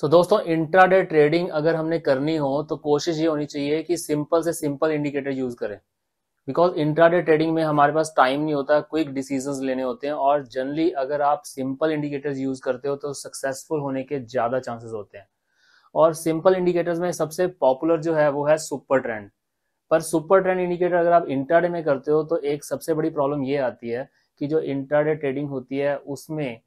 सो so, दोस्तों intraday trading अगर हमने करनी हो तो कोशिश ये होनी चाहिए कि सिंपल से सिंपल इंडिकेटर यूज करें बिकॉज इंट्राडे ट्रेडिंग में हमारे पास टाइम नहीं होता क्विक डिसीजन लेने होते हैं और जनरली अगर आप सिंपल इंडिकेटर्स यूज करते हो तो सक्सेसफुल होने के ज्यादा चांसेस होते हैं और सिंपल इंडिकेटर्स में सबसे पॉपुलर जो है वो है सुपर ट्रेंड पर सुपर ट्रेंड इंडिकेटर अगर आप इंट्राडे में करते हो तो एक सबसे बड़ी प्रॉब्लम ये आती है कि जो इंट्राडे ट्रेडिंग होती है उसमें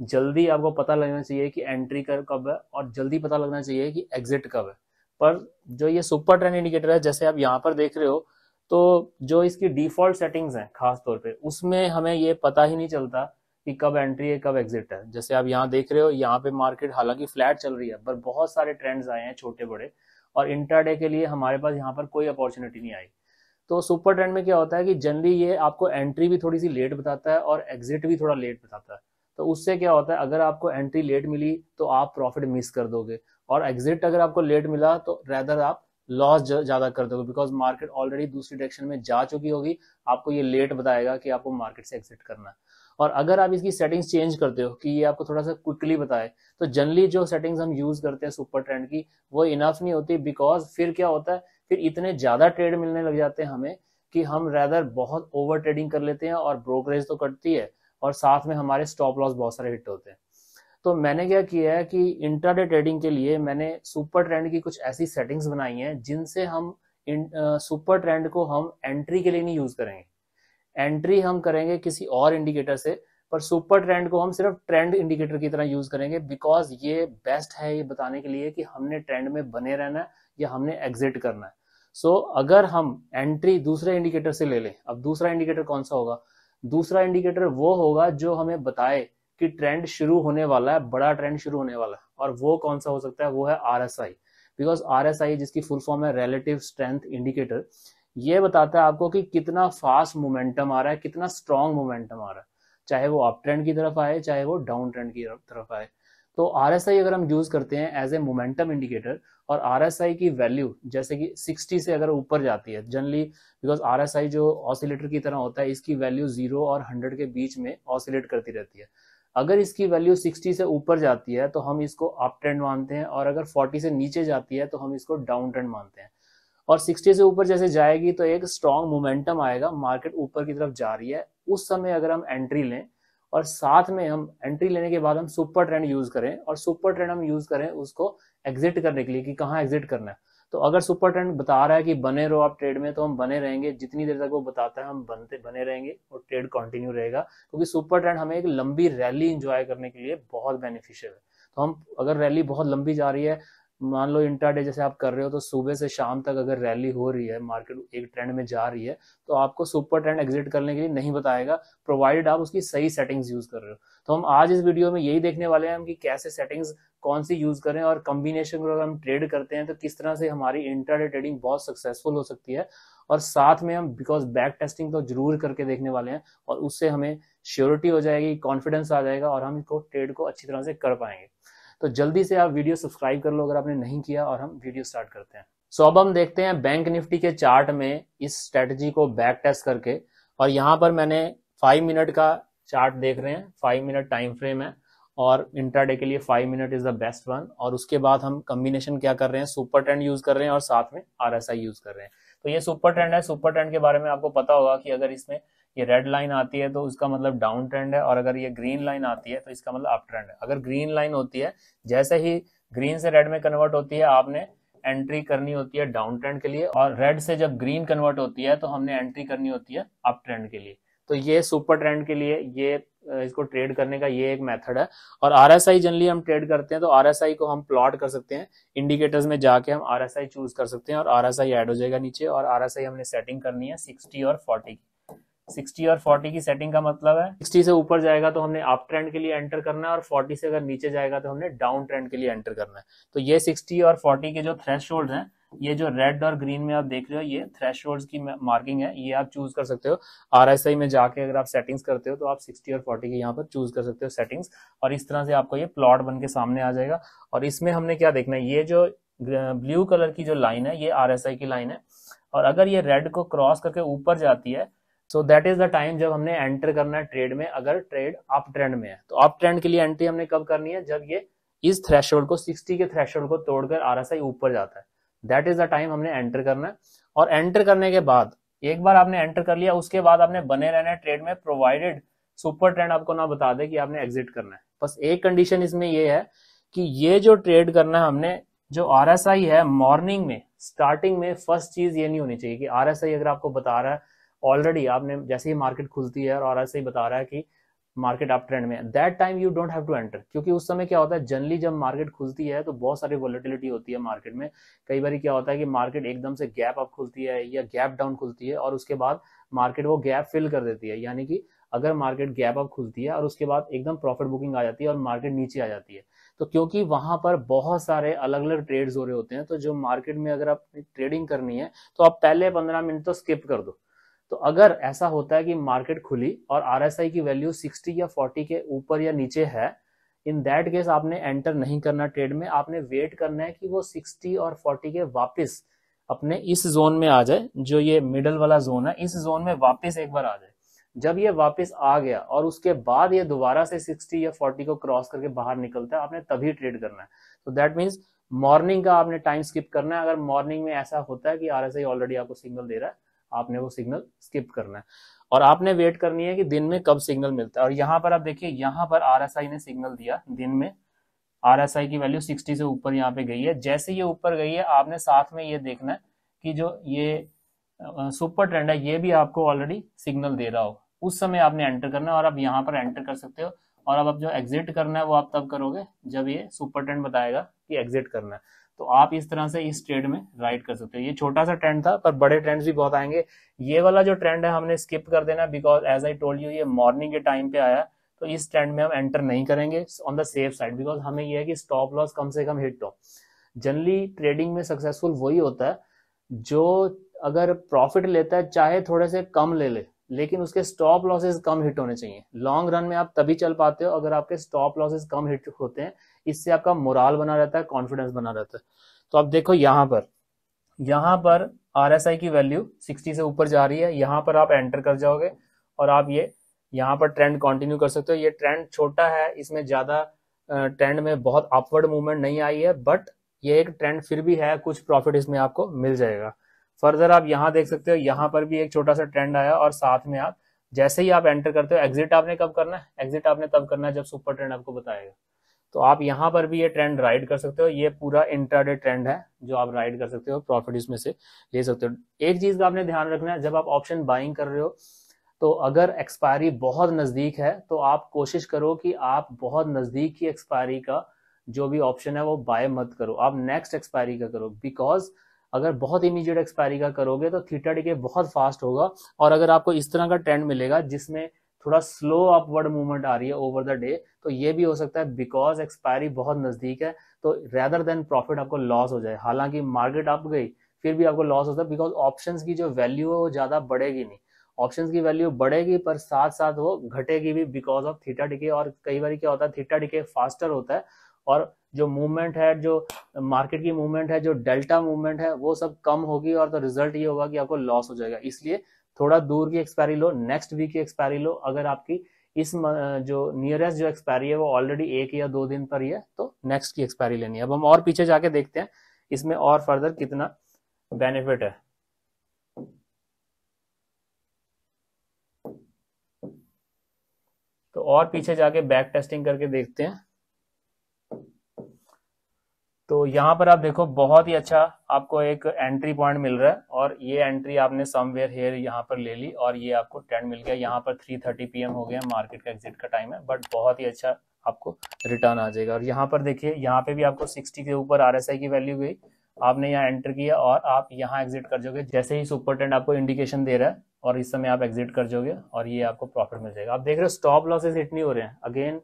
जल्दी आपको पता लगना चाहिए कि एंट्री कर कब है और जल्दी पता लगना चाहिए कि एग्जिट कब है पर जो ये सुपर ट्रेंड इंडिकेटर है जैसे आप यहाँ पर देख रहे हो तो जो इसकी डिफॉल्ट सेटिंग्स हैं खास तौर पे उसमें हमें ये पता ही नहीं चलता कि कब एंट्री है कब एग्जिट है जैसे आप यहाँ देख रहे हो यहाँ पे मार्केट हालांकि फ्लैट चल रही है पर बहुत सारे ट्रेंड्स आए हैं छोटे बड़े और इंटरडे के लिए हमारे पास यहाँ पर कोई अपॉर्चुनिटी नहीं आई तो सुपर ट्रेंड में क्या होता है कि जनरली ये आपको एंट्री भी थोड़ी सी लेट बताता है और एग्जिट भी थोड़ा लेट बताता है तो उससे क्या होता है अगर आपको एंट्री लेट मिली तो आप प्रॉफिट मिस कर दोगे और एग्जिट अगर आपको लेट मिला तो रेदर आप लॉस ज्यादा कर दोगे बिकॉज मार्केट ऑलरेडी दूसरी डायरेक्शन में जा चुकी होगी आपको ये लेट बताएगा कि आपको मार्केट से एग्जिट करना है और अगर आप इसकी सेटिंग्स चेंज करते हो कि ये आपको थोड़ा सा क्विकली बताए तो जनरली जो सेटिंग्स हम यूज करते हैं सुपर ट्रेंड की वो इनफ नहीं होती बिकॉज फिर क्या होता है फिर इतने ज्यादा ट्रेड मिलने लग जाते हैं हमें कि हम रेदर बहुत ओवर ट्रेडिंग कर लेते हैं और ब्रोकरेज तो कटती है और साथ में हमारे स्टॉप लॉस बहुत सारे हिट होते हैं तो मैंने क्या किया है कि इंटरडे ट्रेडिंग के लिए मैंने सुपर ट्रेंड की कुछ ऐसी सेटिंग्स बनाई हैं जिनसे हम इन, सुपर ट्रेंड को हम एंट्री के लिए नहीं यूज करेंगे एंट्री हम करेंगे किसी और इंडिकेटर से पर सुपर ट्रेंड को हम सिर्फ ट्रेंड इंडिकेटर की तरह यूज करेंगे बिकॉज ये बेस्ट है ये बताने के लिए कि हमने ट्रेंड में बने रहना है या हमने एग्जिट करना है सो so, अगर हम एंट्री दूसरे इंडिकेटर से ले लें अब दूसरा इंडिकेटर कौन सा होगा दूसरा इंडिकेटर वो होगा जो हमें बताए कि ट्रेंड शुरू होने वाला है बड़ा ट्रेंड शुरू होने वाला है और वो कौन सा हो सकता है वो है R S I because R S I जिसकी फुल फॉर्म है रिलेटिव स्ट्रेंथ इंडिकेटर ये बताता है आपको कि कितना फास्ट मोमेंटम आ रहा है कितना स्ट्रांग मोमेंटम आ रहा है चाहे वो अप ट्रेंड की तरफ आए चाहे वो डाउन ट्रेंड की तरफ आए तो आर अगर हम यूज करते हैं एज ए मोमेंटम इंडिकेटर और आर की वैल्यू जैसे कि 60 से अगर ऊपर जाती है जनरली बिकॉज आर जो ऑसिलेटर की तरह होता है इसकी वैल्यू जीरो और हंड्रेड के बीच में ऑसिलेट करती रहती है अगर इसकी वैल्यू 60 से ऊपर जाती है तो हम इसको अप ट्रेंड मानते हैं और अगर 40 से नीचे जाती है तो हम इसको डाउन ट्रेंड मानते हैं और 60 से ऊपर जैसे जाएगी तो एक स्ट्रॉन्ग मोमेंटम आएगा मार्केट ऊपर की तरफ जा रही है उस समय अगर हम एंट्री लें और साथ में हम एंट्री लेने के बाद हम सुपर ट्रेंड यूज करें और सुपर ट्रेंड हम यूज करें उसको एग्जिट करने के लिए कि कहाँ एग्जिट करना है तो अगर सुपर ट्रेंड बता रहा है कि बने रहो आप ट्रेड में तो हम बने रहेंगे जितनी देर तक वो बताता है हम बनते बने रहेंगे और ट्रेड कंटिन्यू रहेगा क्योंकि सुपर ट्रेंड हमें एक लंबी रैली इंजॉय करने के लिए बहुत बेनिफिशियल है तो हम अगर रैली बहुत लंबी जा रही है मान लो डे जैसे आप कर रहे हो तो सुबह से शाम तक अगर रैली हो रही है मार्केट एक ट्रेंड में जा रही है तो आपको सुपर ट्रेंड एग्जिट करने के लिए नहीं बताएगा प्रोवाइडेड आप उसकी सही सेटिंग्स यूज कर रहे हो तो हम आज इस वीडियो में यही देखने वाले हैं हम कि कैसे सेटिंग्स कौन सी यूज करें और कॉम्बिनेशन को अगर हम ट्रेड करते हैं तो किस तरह से हमारी इंटरडे ट्रेडिंग बहुत सक्सेसफुल हो सकती है और साथ में हम बिकॉज बैक टेस्टिंग तो जरूर करके देखने वाले हैं और उससे हमें श्योरिटी हो जाएगी कॉन्फिडेंस आ जाएगा और हम इसको ट्रेड को अच्छी तरह से कर पाएंगे तो जल्दी से आप वीडियो सब्सक्राइब कर लो अगर आपने नहीं किया और हम वीडियो स्टार्ट करते हैं सो so, अब हम देखते हैं बैंक निफ्टी के चार्ट में इस स्ट्रेटजी को बैक टेस्ट करके और यहाँ पर मैंने फाइव मिनट का चार्ट देख रहे हैं फाइव मिनट टाइम फ्रेम है और इंटरडे के लिए five minute is the best one और उसके बाद हम कम्बिनेशन क्या कर रहे हैं सुपर ट्रेंड यूज कर रहे हैं और साथ में आर यूज कर रहे हैं तो ये सुपर ट्रेंड है सुपर ट्रेंड के बारे में आपको पता होगा कि अगर इसमें ये रेड लाइन आती है तो उसका मतलब डाउन ट्रेंड है और अगर ये ग्रीन लाइन आती है तो इसका मतलब अप ट्रेंड तो मतलब है अगर ग्रीन लाइन होती है जैसे ही ग्रीन से रेड में कन्वर्ट होती है आपने एंट्री करनी होती है डाउन ट्रेंड के लिए और रेड से जब ग्रीन कन्वर्ट होती है तो हमने एंट्री करनी होती है अप ट्रेंड के लिए तो ये सुपर ट्रेंड के लिए ये इसको ट्रेड करने का ये एक मेथड है और आर एस आई जनरली हम ट्रेड करते हैं तो आर एस आई को हम प्लॉट कर सकते हैं इंडिकेटर्स में जाके हम आर एस आई चूज कर सकते हैं और आर एस आई एड हो जाएगा नीचे और आर एस आई हमने सेटिंग करनी है सिक्सटी और फोर्टी की 60 और 40 की सेटिंग का मतलब है 60 से ऊपर जाएगा तो हमने अप ट्रेंड के लिए एंटर करना है और 40 से अगर नीचे जाएगा तो हमने डाउन ट्रेंड के लिए एंटर करना है तो ये 60 और 40 के जो थ्रेश हैं ये जो रेड और ग्रीन में आप देख रहे हो ये थ्रेश की मार्किंग है ये आप चूज कर सकते हो आर में जाके अगर आप सेटिंग्स करते हो तो आप 60 और 40 के यहाँ पर चूज कर सकते हो सेटिंग्स और इस तरह से आपको ये प्लॉट बन के सामने आ जाएगा और इसमें हमने क्या देखना है ये जो ब्लू कलर की जो लाइन है ये आर की लाइन है और अगर ये रेड को क्रॉस करके ऊपर जाती है so that is the time जब हमने एंटर करना है ट्रेड में अगर ट्रेड अप ट्रेंड में है तो अप ट्रेंड के लिए एंट्री हमने कब करनी है जब ये इस थ्रेश को 60 के थ्रेश को तोड़कर आर आई ऊपर जाता है दैट इज द टाइम हमने एंटर करना है और एंटर करने के बाद एक बार आपने एंटर कर लिया उसके बाद आपने बने रहना है ट्रेड में प्रोवाइडेड सुपर ट्रेंड आपको ना बता दे कि आपने एग्जिट करना है बस एक कंडीशन इसमें ये है कि ये जो ट्रेड करना है हमने जो आर है मॉर्निंग में स्टार्टिंग में फर्स्ट चीज ये नहीं होनी चाहिए कि आर अगर आपको बता रहा है ऑलरेडी आपने जैसे ही मार्केट खुलती है और ऐसे ही बता रहा है कि मार्केट अप ट्रेंड में that time you don't have to enter क्योंकि उस समय क्या होता है जनरली जब मार्केट खुलती है तो बहुत सारी वॉलिटिलिटी होती है मार्केट में कई बार क्या होता है कि मार्केट एकदम से गैप अप खुलती है या गैप डाउन खुलती है और उसके बाद मार्केट वो गैप फिल कर देती है यानी कि अगर मार्केट गैप अप खुलती है और उसके बाद एकदम प्रॉफिट बुकिंग आ जाती है और मार्केट नीचे आ जाती है तो क्योंकि वहां पर बहुत सारे अलग अलग ट्रेड्स हो रहे होते हैं तो जो मार्केट में अगर आप ट्रेडिंग करनी है तो आप पहले पंद्रह मिनट तो स्किप कर दो तो अगर ऐसा होता है कि मार्केट खुली और आर की वैल्यू 60 या 40 के ऊपर या नीचे है इन दैट केस आपने एंटर नहीं करना ट्रेड में आपने वेट करना है कि वो 60 और 40 के वापस अपने इस जोन में आ जाए जो ये मिडल वाला जोन है इस जोन में वापस एक बार आ जाए जब ये वापस आ गया और उसके बाद ये दोबारा से 60 या 40 को क्रॉस करके बाहर निकलता है आपने तभी ट्रेड करना है तो दैट मीन्स मॉर्निंग का आपने टाइम स्किप करना है अगर मॉर्निंग में ऐसा होता है कि आर ऑलरेडी आपको सिग्नल दे रहा है आपने वो सिग्नल स्किप करना है और आपने वेट करनी है कि दिन में कब सिग्नल मिलता है और यहाँ पर आप देखिए यहाँ पर आर ने सिग्नल दिया दिन में आर की वैल्यू सिक्सटी से ऊपर यहाँ पे गई है जैसे ये ऊपर गई है आपने साथ में ये देखना है कि जो ये सुपर ट्रेंड है ये भी आपको ऑलरेडी सिग्नल दे रहा हो उस समय आपने एंटर करना है और आप यहाँ पर एंटर कर सकते हो और अब आप जो एग्जिट करना है वो आप तब करोगे जब ये सुपर ट्रेंड बताएगा कि एग्जिट करना है तो आप इस तरह से इस ट्रेड में राइड कर सकते हो ये छोटा सा ट्रेंड था पर बड़े ट्रेंड भी बहुत आएंगे ये वाला जो ट्रेंड है हमने स्किप कर देना because as I told you ये मॉर्निंग के टाइम पे आया तो इस ट्रेंड में हम एंटर नहीं करेंगे on the safe side because हमें यह है कि स्टॉप लॉस कम से कम हिट हो जनरली ट्रेडिंग में सक्सेसफुल वही होता है जो अगर प्रॉफिट लेता है चाहे थोड़े से कम ले ले लेकिन उसके स्टॉप लॉसेस कम हिट होने चाहिए लॉन्ग रन में आप तभी चल पाते हो अगर आपके स्टॉप लॉसेस कम हिट होते हैं इससे आपका मोराल बना रहता है कॉन्फिडेंस बना रहता है तो आप देखो यहां पर यहां पर आर की वैल्यू 60 से ऊपर जा रही है यहां पर आप एंटर कर जाओगे और आप ये यहाँ पर ट्रेंड कंटिन्यू कर सकते हो ये ट्रेंड छोटा है इसमें ज़्यादा ट्रेंड में बहुत अपवर्ड मूवमेंट नहीं आई है बट ये एक ट्रेंड फिर भी है कुछ प्रॉफिट इसमें आपको मिल जाएगा फर्दर आप यहाँ देख सकते हो यहाँ पर भी एक छोटा सा ट्रेंड आया और साथ में आप जैसे ही आप एंटर करते हो एग्जिट आपने कब करना है एग्जिट आपने तब करना है जब सुपर ट्रेंड आपको बताएगा तो आप यहाँ पर भी ये ट्रेंड राइड कर सकते हो ये पूरा इंट्राडे ट्रेंड है जो आप राइड कर सकते हो प्रॉफिट इसमें से ले सकते हो एक चीज का आपने ध्यान रखना है जब आप ऑप्शन बाइंग कर रहे हो तो अगर एक्सपायरी बहुत नजदीक है तो आप कोशिश करो कि आप बहुत नजदीक की एक्सपायरी का जो भी ऑप्शन है वो बाय मत करो आप नेक्स्ट एक्सपायरी का करो बिकॉज अगर बहुत इमीडिएट एक्सपायरी का करोगे तो थीटा डी के बहुत फास्ट होगा और अगर आपको इस तरह का ट्रेंड मिलेगा जिसमें थोड़ा स्लो अपवर्ड मूवमेंट आ रही है ओवर द डे तो ये भी हो सकता है बिकॉज एक्सपायरी बहुत नज़दीक है तो रेदर देन प्रॉफिट आपको लॉस हो जाए हालांकि मार्केट अप गई फिर भी आपको लॉस होता है बिकॉज ऑप्शन की जो वैल्यू है वो ज़्यादा बढ़ेगी नहीं ऑप्शन की वैल्यू बढ़ेगी पर साथ साथ वो घटेगी भी बिकॉज ऑफ थीटा डिके और कई बार क्या होता है थीटा डिके फास्टर होता है और जो मूवमेंट है जो मार्केट की मूवमेंट है जो डेल्टा मूवमेंट है वो सब कम होगी और तो रिजल्ट ये होगा कि आपको लॉस हो जाएगा इसलिए थोड़ा दूर की एक्सपायरी लो नेक्स्ट वीक की एक्सपायरी लो अगर आपकी इस जो नियरेस्ट जो एक्सपायरी है वो ऑलरेडी एक या दो दिन पर ही है तो नेक्स्ट की एक्सपायरी लेनी है अब हम और पीछे जाके देखते हैं इसमें और फर्दर कितना बेनिफिट है तो और पीछे जाके बैक टेस्टिंग करके देखते हैं तो यहाँ पर आप देखो बहुत ही अच्छा आपको एक एंट्री पॉइंट मिल रहा है और ये एंट्री आपने समवेयर हेयर यहाँ पर ले ली और ये आपको ट्रेंड मिल गया यहाँ पर 3:30 पी हो गया मार्केट का एग्जिट का टाइम है बट बहुत ही अच्छा आपको रिटर्न आ जाएगा और यहाँ पर देखिए यहाँ पे भी आपको 60 के ऊपर आर की वैल्यू गई आपने यहाँ एंटर किया और आप यहाँ एग्जिट कर जोगे जैसे ही सुपर ट्रेंड आपको इंडिकेशन दे रहा है और इस समय आप एग्जिट कर जोगे और ये आपको प्रॉफिट मिल जाएगा आप देख रहे हो स्टॉप लॉसेज इतनी हो रहे हैं अगेन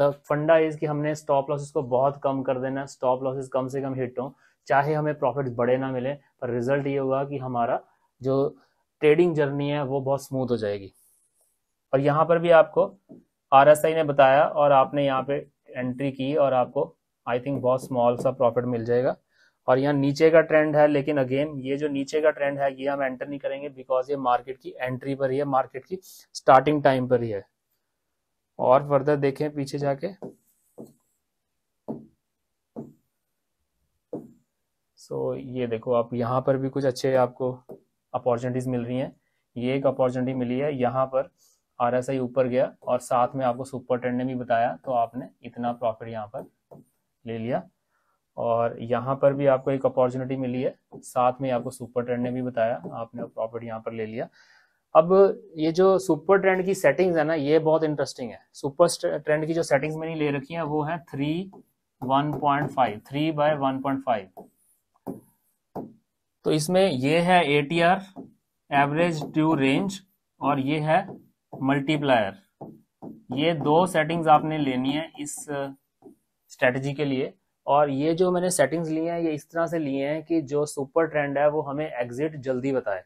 द फंडा इज कि हमने स्टॉप लॉसेस को बहुत कम कर देना है स्टॉप लॉसेस कम से कम हिट हों चाहे हमें प्रॉफिट बड़े ना मिले पर रिजल्ट ये होगा कि हमारा जो ट्रेडिंग जर्नी है वो बहुत स्मूथ हो जाएगी और यहाँ पर भी आपको आर ने बताया और आपने यहाँ पे एंट्री की और आपको आई थिंक बहुत स्मॉल सा प्रॉफिट मिल जाएगा और यहाँ नीचे का ट्रेंड है लेकिन अगेन ये जो नीचे का ट्रेंड है ये हम एंटर नहीं करेंगे बिकॉज ये मार्केट की एंट्री पर ही है मार्केट की स्टार्टिंग टाइम पर ही है और फर्दर देखें पीछे जाके सो so, ये देखो आप यहाँ पर भी कुछ अच्छे आपको अपॉर्चुनिटीज मिल रही हैं ये एक अपॉर्चुनिटी मिली है यहाँ पर आर एस आई ऊपर गया और साथ में आपको सुपर ट्रेंड ने भी बताया तो आपने इतना प्रॉफिट यहाँ पर ले लिया और यहाँ पर भी आपको एक अपॉर्चुनिटी मिली है साथ में आपको सुपर ट्रेंड ने भी बताया आपने प्रॉफिट यहाँ पर ले लिया अब ये जो सुपर ट्रेंड की सेटिंग्स है ना ये बहुत इंटरेस्टिंग है सुपर ट्रेंड की जो सेटिंग्स मैंने ले रखी है वो है three one point five three by one point five तो इसमें ये है A T R average true range और ये है मल्टीप्लायर ये दो सेटिंग्स आपने लेनी है इस स्ट्रेटजी के लिए और ये जो मैंने सेटिंग्स लिए हैं ये इस तरह से लिए हैं कि जो सुपर ट्रेंड है वो हमें एग्जिट जल्दी बताए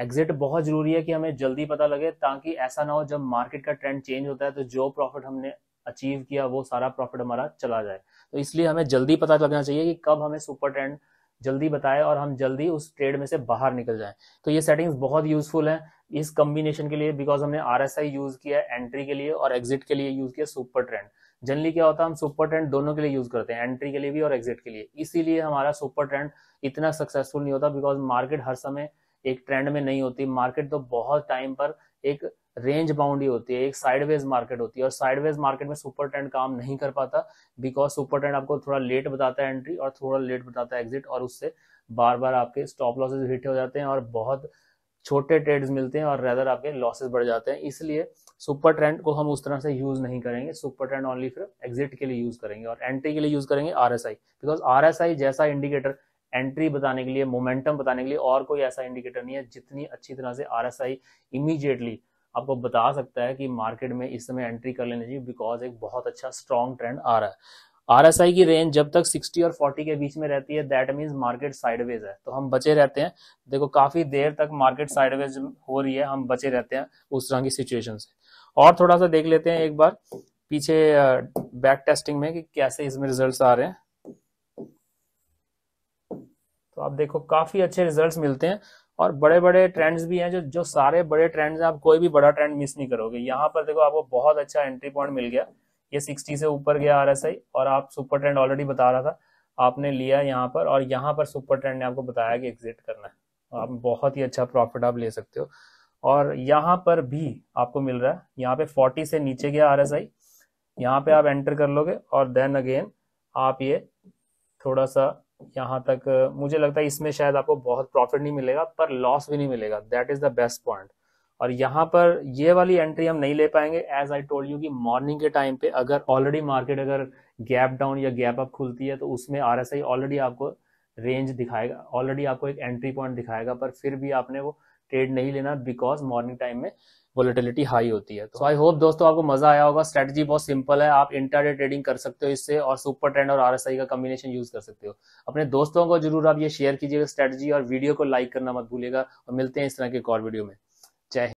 एग्जिट बहुत जरूरी है कि हमें जल्दी पता लगे ताकि ऐसा ना हो जब मार्केट का ट्रेंड चेंज होता है तो जो प्रॉफिट हमने अचीव किया वो सारा प्रॉफिट हमारा चला जाए तो इसलिए हमें जल्दी पता लगना चाहिए कि कब हमें सुपर ट्रेंड जल्दी बताए और हम जल्दी उस ट्रेड में से बाहर निकल जाए तो ये सेटिंग्स बहुत यूजफुल है इस कम्बिनेशन के लिए बिकॉज हमने आर यूज किया एंट्री के लिए और एग्जिट के लिए यूज किया सुपर ट्रेंड जनरली क्या होता है हम सुपर ट्रेंड दोनों के लिए यूज करते हैं एंट्री के लिए भी और एग्जिट के लिए इसीलिए हमारा सुपर ट्रेंड इतना सक्सेसफुल नहीं होता बिकॉज मार्केट हर समय एक ट्रेंड में नहीं होती मार्केट तो बहुत टाइम पर एक रेंज बाउंड ही होती है एक साइडवेज मार्केट होती है और साइडवेज मार्केट में सुपर ट्रेंड काम नहीं कर पाता बिकॉज सुपर ट्रेंड आपको थोड़ा लेट बताता है एंट्री और थोड़ा लेट बताता है एग्जिट और उससे बार बार आपके स्टॉप लॉसेज हिट हो जाते हैं और बहुत छोटे ट्रेड्स मिलते हैं और रेदर आपके लॉसेज बढ़ जाते हैं इसलिए सुपर ट्रेंड को हम उस तरह से यूज नहीं करेंगे सुपर ट्रेंड ओनली फिर एग्जिट के लिए यूज करेंगे और एंट्री के लिए यूज करेंगे आर बिकॉज आर जैसा इंडिकेटर एंट्री बताने के लिए मोमेंटम बताने के लिए और कोई ऐसा इंडिकेटर नहीं है जितनी अच्छी तरह से आर एस आई इमीजिएटली आपको बता सकता है कि मार्केट में इस समय एंट्री कर लेनी चाहिए बिकॉज एक बहुत अच्छा स्ट्रॉन्ग ट्रेंड आ रहा है आरएसआई की रेंज जब तक 60 और 40 के बीच में रहती है दैट मीन्स मार्केट साइडवेज है तो हम बचे रहते हैं देखो काफी देर तक मार्केट साइडवेज हो रही है हम बचे रहते हैं उस तरह की सिचुएशन से और थोड़ा सा देख लेते हैं एक बार पीछे बैक टेस्टिंग में कि कैसे इसमें रिजल्ट्स आ रहे हैं तो आप देखो काफी अच्छे रिजल्ट मिलते हैं और बड़े बड़े ट्रेंड्स भी हैं जो जो सारे बड़े ट्रेंड्स हैं आप कोई भी बड़ा ट्रेंड मिस नहीं करोगे यहाँ पर देखो आपको बहुत अच्छा एंट्री पॉइंट मिल गया ये 60 से ऊपर गया आर और आप सुपर ट्रेंड ऑलरेडी बता रहा था आपने लिया यहाँ पर और यहाँ पर सुपर ट्रेंड ने आपको बताया कि एग्जिट करना है तो आप बहुत ही अच्छा प्रॉफिट आप ले सकते हो और यहाँ पर भी आपको मिल रहा है यहाँ पे फोर्टी से नीचे गया आर एस आई यहाँ पे आप एंटर कर लोगे और देन अगेन आप ये थोड़ा सा यहाँ तक मुझे लगता है इसमें शायद आपको बहुत प्रॉफिट नहीं मिलेगा पर लॉस भी नहीं मिलेगा that is the best point और यहाँ पर ये वाली एंट्री हम नहीं ले पाएंगे एज आई टोल्ड यू कि मॉर्निंग के टाइम पे अगर ऑलरेडी मार्केट अगर गैप डाउन या गैप अप खुलती है तो उसमें आर एस आई ऑलरेडी आपको रेंज दिखाएगा ऑलरेडी आपको एक एंट्री पॉइंट दिखाएगा पर फिर भी आपने वो ट्रेड नहीं लेना बिकॉज मॉर्निंग टाइम में वोलेटिलिटी हाई होती है तो आई होप दोस्तों आपको मजा आया होगा स्ट्रेटजी बहुत सिंपल है आप इंटर ट्रेडिंग कर सकते हो इससे और सुपर ट्रेंड और आरएसआई का कम्बिनेशन यूज कर सकते हो अपने दोस्तों को जरूर आप ये शेयर कीजिएगा स्ट्रेटजी और वीडियो को लाइक करना मत भूलेगा और मिलते हैं इस तरह के एक और वीडियो में जय